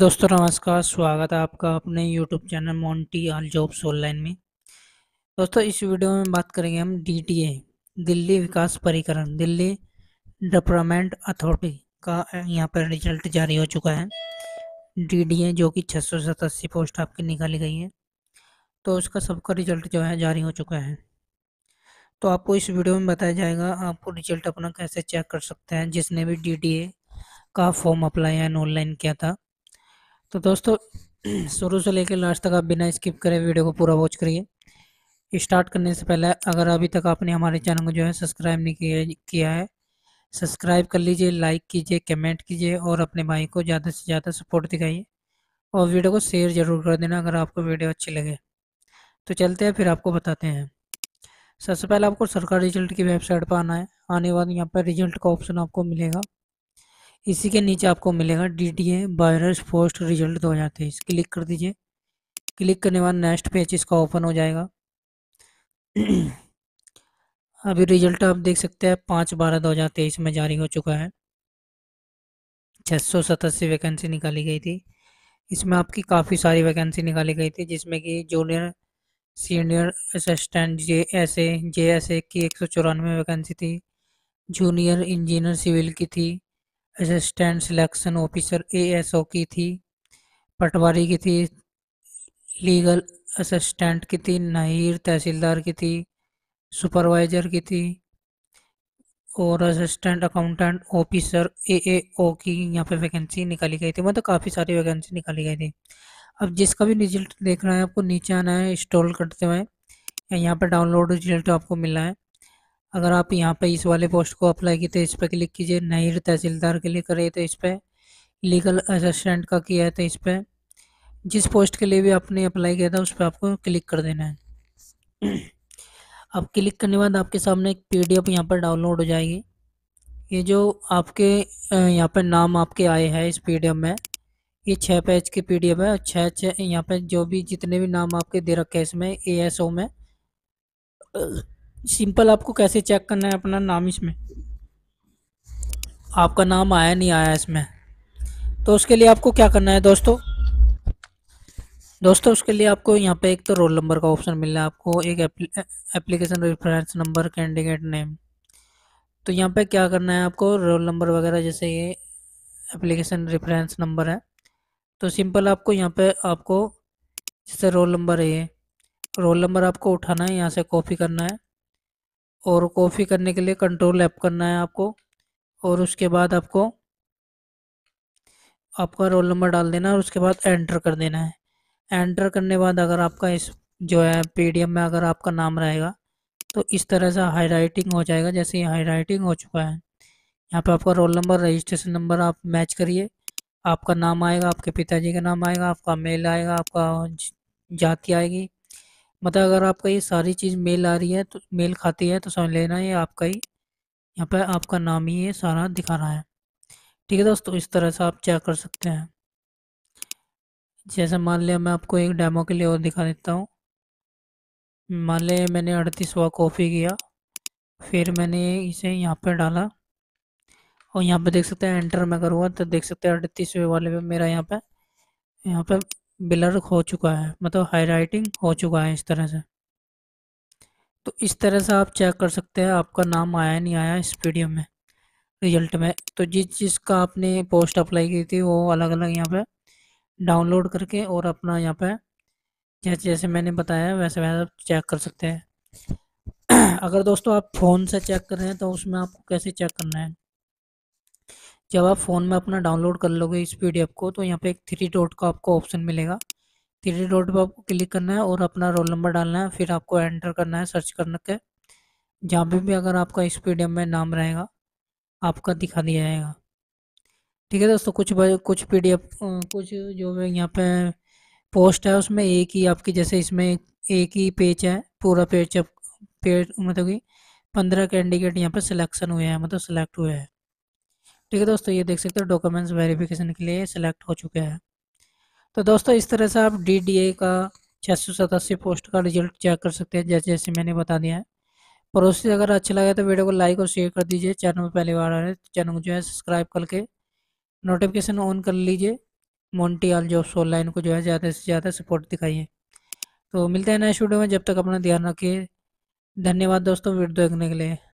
दोस्तों नमस्कार स्वागत है आपका अपने YouTube channel Monty all jobs online में दोस्तों इस वीडियो में बात करेंगे हम डी दिल्ली विकास परिकरण दिल्ली डेवलपमेंट अथॉरिटी का यहाँ पर रिजल्ट जारी हो चुका है डी जो कि छः सौ पोस्ट आपकी निकाली गई है तो उसका सबका रिजल्ट जो है जारी हो चुका है तो आपको इस वीडियो में बताया जाएगा आपको रिजल्ट अपना कैसे चेक कर सकते हैं जिसने भी डी का फॉर्म अप्लाई एंड ऑनलाइन किया था तो दोस्तों शुरू से लेकर लास्ट तक आप बिना स्किप करें वीडियो को पूरा वॉच करिए स्टार्ट करने से पहले अगर अभी तक आपने हमारे चैनल को जो है सब्सक्राइब नहीं किया है सब्सक्राइब कर लीजिए लाइक कीजिए कमेंट कीजिए और अपने भाई को ज़्यादा से ज़्यादा सपोर्ट दिखाइए और वीडियो को शेयर ज़रूर कर देना अगर आपको वीडियो अच्छी लगे तो चलते हैं फिर आपको बताते हैं सबसे पहले आपको सरकार रिजल्ट की वेबसाइट पर आना है आने के बाद यहाँ पर रिजल्ट का ऑप्शन आपको मिलेगा इसी के नीचे आपको मिलेगा D T A various post result दो हज़ार तेईस क्लिक कर दीजिए क्लिक करने के बाद नेक्स्ट पेज इसका ओपन हो जाएगा अभी रिजल्ट आप देख सकते हैं पाँच बारह दो हज़ार तेईस में जारी हो चुका है छः सौ सतासी वैकेंसी निकाली गई थी इसमें आपकी काफ़ी सारी वैकेंसी निकाली गई थी जिसमें कि junior senior assistant J S A J S A की एक सौ चौरानवे वैकेंसी थी जूनियर इंजीनियर सिविल की थी असिस्टेंट सिलेक्शन ऑफिसर एएसओ की थी पटवारी की थी लीगल असिस्टेंट की थी नाहिर तहसीलदार की थी सुपरवाइजर की थी और assistant accountant officer A A O की यहाँ पे वैकेंसी निकाली गई थी मतलब काफ़ी सारी वैकेंसी निकाली गई थी अब जिसका भी रिजल्ट देखना है आपको नीचे आना है इंस्टॉल करते हुए यहाँ पर डाउनलोड रिजल्ट आपको मिलना है अगर आप यहाँ पर इस वाले पोस्ट को अप्लाई की तो इस पर क्लिक कीजिए नई तहसीलदार के लिए करें तो इस पर लीगल असिस्टेंट का किया है तो इस पर जिस पोस्ट के लिए भी आपने अप्लाई किया था उस पर आपको क्लिक कर देना है अब क्लिक करने के बाद आपके सामने एक पी डी एफ यहाँ पर डाउनलोड हो जाएगी ये जो आपके यहाँ पर नाम आपके आए हैं इस पी डी एफ में ये छः पेज की पी डी एफ है और छः छः यहाँ पर जो भी जितने भी नाम आपके दे रखे हैं इसमें ए एस ओ में सिंपल आपको कैसे चेक करना है अपना नाम इसमें आपका नाम आया नहीं आया इसमें तो उसके लिए आपको क्या करना है दोस्तों दोस्तों उसके लिए आपको यहाँ पे एक तो रोल नंबर का ऑप्शन मिल रहा है आपको एक application reference number candidate name तो यहाँ पे क्या करना है आपको रोल नंबर वगैरह जैसे ये एप्लीकेशन रेफरेंस नंबर है तो सिंपल आपको यहाँ पे आपको जैसे रोल नंबर है ये रोल नंबर आपको उठाना है यहाँ से कॉपी करना है और कॉपी करने के लिए कंट्रोल ऐप करना है आपको और उसके बाद आपको आपका रोल नंबर डाल देना है और उसके बाद एंटर कर देना है एंटर करने बाद अगर आपका इस जो है पी में अगर आपका नाम रहेगा तो इस तरह से हाई राइटिंग हो जाएगा जैसे ये हाई राइटिंग हो चुका है यहाँ पे आपका रोल नंबर रजिस्ट्रेशन नंबर आप मैच करिए आपका नाम आएगा आपके पिताजी का नाम आएगा आपका मेल आएगा आपका जाति आएगी मतलब अगर आपका ये सारी चीज़ मेल आ रही है तो मेल खाती है तो समझ लेना ये आपका ही यहाँ पर आपका नाम ही ये सारा दिखा रहा है ठीक है दोस्तों इस तरह से आप चेक कर सकते हैं जैसे मान लिया मैं आपको एक डेमो के लिए और दिखा देता हूँ मान लिया मैंने अड़तीसवा कॉफ़ी किया फिर मैंने इसे यहाँ पर डाला और यहाँ पे देख सकते हैं एंटर मैं करूँगा तो देख सकते हैं अड़तीसवें वाले पे मेरा यहाँ पे यहाँ पे बिलर हो चुका है मतलब हाई राइटिंग हो चुका है इस तरह से तो इस तरह से आप चेक कर सकते हैं आपका नाम आया नहीं आया इस पीडीएफ में रिजल्ट में तो जिस जिसका आपने पोस्ट अप्लाई की थी वो अलग अलग यहाँ पे डाउनलोड करके और अपना यहाँ पे जैसे जैसे मैंने बताया वैसे वैसे आप चेक कर सकते हैं अगर दोस्तों आप फ़ोन से चेक कर रहे हैं तो उसमें आपको कैसे चेक करना है जब आप फ़ोन में अपना डाउनलोड कर लोगे इस पी को तो यहाँ पे एक थ्री डॉट का आपको ऑप्शन मिलेगा थ्री डॉट पर आपको क्लिक करना है और अपना रोल नंबर डालना है फिर आपको एंटर करना है सर्च करने के जहाँ पे भी अगर आपका इस पी में नाम रहेगा आपका दिखा दिया जाएगा ठीक है दोस्तों कुछ कुछ पी कुछ जो यहाँ पे पोस्ट है उसमें एक ही आपकी जैसे इसमें एक ही पेज है पूरा पेज पेज मतलब कि पंद्रह कैंडिडेट यहाँ पर सिलेक्शन हुए हैं मतलब सिलेक्ट हुए हैं ठीक है दोस्तों ये देख सकते हो डॉक्यूमेंट्स वेरिफिकेशन के लिए सिलेक्ट हो चुके हैं तो दोस्तों इस तरह से आप डी का छः सौ सतासी पोस्ट का रिजल्ट चेक कर सकते हैं जैसे जैसे मैंने बता दिया है प्रोसेस अगर अच्छा लगे तो वीडियो को लाइक और शेयर कर दीजिए चैनल में पहली बार आ रहे हैं तो चैनल को जो है सब्सक्राइब करके नोटिफिकेशन ऑन कर लीजिए मोन्टियाल जॉब्स ऑनलाइन को जो है ज़्यादा से ज़्यादा सपोर्ट दिखाइए तो मिलते हैं नए वीडियो में जब तक अपना ध्यान रखिए धन्यवाद दोस्तों वीडियो देखने के लिए